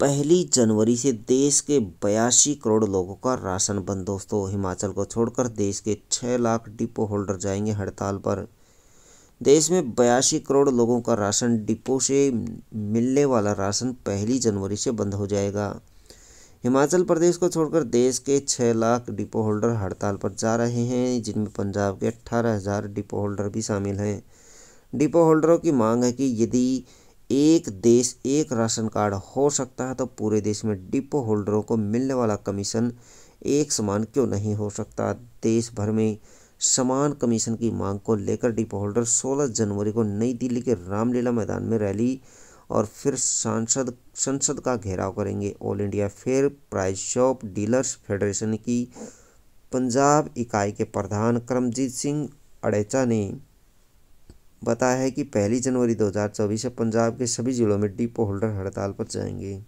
पहली जनवरी से देश के बयासी करोड़ लोगों का राशन बंद दोस्तों हिमाचल को छोड़कर देश के छः लाख डिपो होल्डर जाएंगे हड़ताल पर देश में बयासी करोड़ लोगों का राशन डिपो से मिलने वाला राशन पहली जनवरी से बंद हो जाएगा हिमाचल प्रदेश को छोड़कर देश के छः लाख डिपो होल्डर हड़ताल पर जा रहे हैं जिनमें पंजाब के अट्ठारह हज़ार डिपो होल्डर भी शामिल हैं डिपो होल्डरों की मांग है कि यदि एक देश एक राशन कार्ड हो सकता है तो पूरे देश में डिपो होल्डरों को मिलने वाला कमीशन एक समान क्यों नहीं हो सकता देश भर में समान कमीशन की मांग को लेकर डिपो होल्डर 16 जनवरी को नई दिल्ली के रामलीला मैदान में रैली और फिर सांसद संसद का घेराव करेंगे all India fair price shop dealers federation की पंजाब इकाई के प्रधान करमजीत सिंह अड़ेचा ने बताया है कि पहली जनवरी 2024 से पंजाब के सभी जिलों में डिपो होल्डर हड़ताल पर जाएंगे